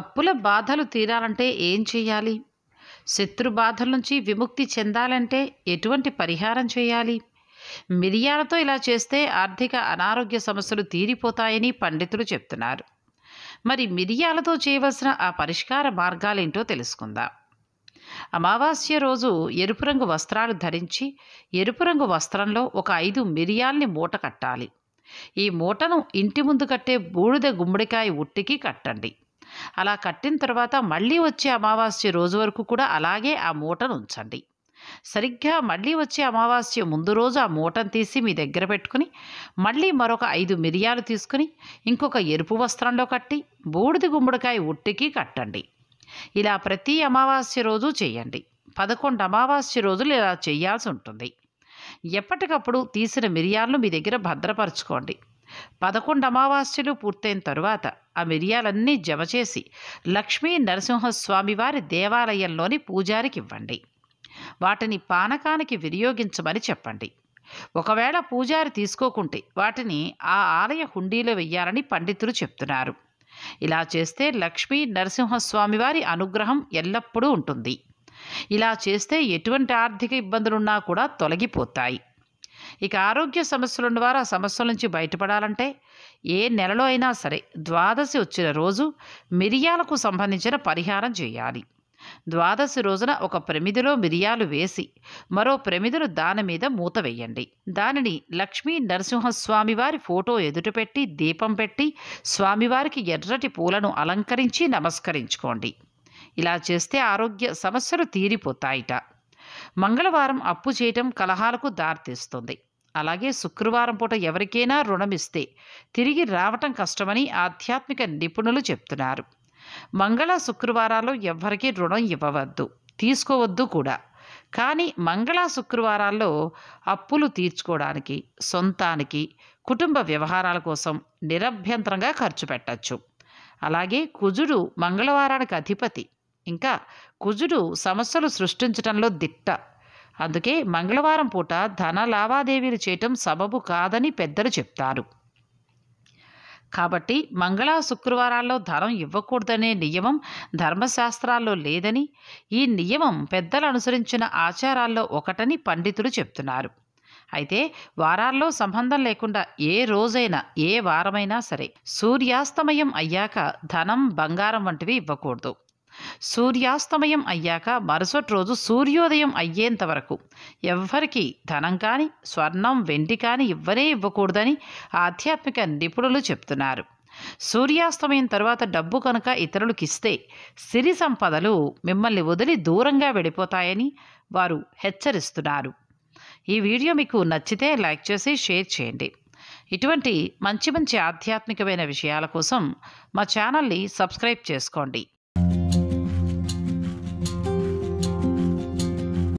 అప్పుల బాధలు తీరాలంటే ఏం చేయాలి శత్రు బాధల నుంచి విముక్తి చెందాలంటే ఎటువంటి పరిహారం చేయాలి మిరియాలతో ఇలా చేస్తే ఆర్థిక అనారోగ్య సమస్యలు తీరిపోతాయని పండితులు చెప్తున్నారు మరి మిరియాలతో చేయవలసిన ఆ పరిష్కార మార్గాలేంటో తెలుసుకుందాం అమావాస్య రోజు ఎరుపు రంగు వస్త్రాలు ధరించి ఎరుపు రంగు వస్త్రంలో ఒక ఐదు మిరియాల్ని మూట కట్టాలి ఈ మూటను ఇంటి ముందు కట్టే బూడిద గుమ్మడికాయ ఉట్టికి కట్టండి అలా కట్టిన తర్వాత మళ్ళీ వచ్చే అమావాస్య రోజు వరకు కూడా అలాగే ఆ మూటను ఉంచండి సరిగ్గా మళ్ళీ వచ్చే అమావాస్య ముందు రోజు ఆ మూటను తీసి మీ దగ్గర పెట్టుకుని మళ్ళీ మరొక ఐదు మిరియాలు తీసుకుని ఇంకొక ఎరుపు వస్త్రంలో కట్టి బూడిద గుమ్మడికాయ ఉట్టికి కట్టండి ఇలా ప్రతి అమావాస్య రోజు చేయండి పదకొండు అమావాస్య రోజులు ఇలా చేయాల్సి ఉంటుంది ఎప్పటికప్పుడు తీసిన మిరియాలను మీ దగ్గర భద్రపరచుకోండి పదకొండు అమావాస్యలు పూర్తయిన తరువాత ఆ మిరియాలన్నీ జమ చేసి లక్ష్మీ నరసింహస్వామివారి దేవాలయంలోని పూజారికి ఇవ్వండి వాటిని పానకానికి వినియోగించమని చెప్పండి ఒకవేళ పూజారి తీసుకోకుంటే వాటిని ఆ ఆలయ హుండీలో వెయ్యాలని పండితులు చెప్తున్నారు ఇలా చేస్తే లక్ష్మీ నరసింహస్వామివారి అనుగ్రహం ఎల్లప్పుడూ ఉంటుంది ఇలా చేస్తే ఎటువంటి ఆర్థిక ఇబ్బందులున్నా కూడా తొలగిపోతాయి ఇక ఆరోగ్య సమస్యలు ఉన్నవారు ఆ సమస్యల నుంచి బయటపడాలంటే ఏ నెలలో అయినా సరే ద్వాదశి వచ్చిన రోజు మిరియాలకు సంబంధించిన పరిహారం చేయాలి ద్వాదశి రోజున ఒక ప్రమిదిలో మిరియాలు వేసి మరో ప్రమిదను దాని మీద మూత వేయండి దానిని లక్ష్మీ నరసింహస్వామివారి ఫోటో ఎదుట పెట్టి దీపం పెట్టి స్వామివారికి ఎర్రటి పూలను అలంకరించి నమస్కరించుకోండి ఇలా చేస్తే ఆరోగ్య సమస్యలు తీరిపోతాయిట మంగళవారం అప్పు చేయటం కలహాలకు దారితీస్తుంది అలాగే శుక్రవారం పూట ఎవరికైనా రుణమిస్తే తిరిగి రావటం కష్టమని ఆధ్యాత్మిక నిపుణులు చెప్తున్నారు మంగళ శుక్రవారాలు ఎవ్వరికీ రుణం ఇవ్వవద్దు తీసుకోవద్దు కూడా కానీ మంగళ శుక్రవారాల్లో అప్పులు తీర్చుకోవడానికి సొంతానికి కుటుంబ వ్యవహారాల కోసం నిరభ్యంతరంగా ఖర్చు పెట్టచ్చు అలాగే కుజుడు మంగళవారానికి అధిపతి ఇంకా కుజుడు సమస్యలు సృష్టించటంలో దిట్ట అందుకే మంగళవారం పూట ధన లావాదేవీలు చేయటం సబబు కాదని పెద్దలు చెప్తారు కాబట్టి మంగళ శుక్రవారాల్లో ధనం ఇవ్వకూడదనే నియమం ధర్మశాస్త్రాల్లో లేదని ఈ నియమం పెద్దలు అనుసరించిన ఆచారాల్లో ఒకటని పండితులు చెప్తున్నారు అయితే వారాల్లో సంబంధం లేకుండా ఏ రోజైనా ఏ వారమైనా సరే సూర్యాస్తమయం అయ్యాక ధనం బంగారం వంటివి ఇవ్వకూడదు సూర్యాస్తమయం అయ్యాక మరుసటి రోజు సూర్యోదయం అయ్యేంత వరకు ఎవ్వరికీ ధనం కానీ స్వర్ణం వెండి కానీ ఇవ్వనే ఇవ్వకూడదని ఆధ్యాత్మిక నిపుణులు చెప్తున్నారు సూర్యాస్తమయం తర్వాత డబ్బు కనుక ఇతరులకిస్తే సిరి సంపదలు మిమ్మల్ని వదిలి దూరంగా వెళ్ళిపోతాయని వారు హెచ్చరిస్తున్నారు ఈ వీడియో మీకు నచ్చితే లైక్ చేసి షేర్ చేయండి ఇటువంటి మంచి మంచి ఆధ్యాత్మికమైన విషయాల కోసం మా ఛానల్ని సబ్స్క్రైబ్ చేసుకోండి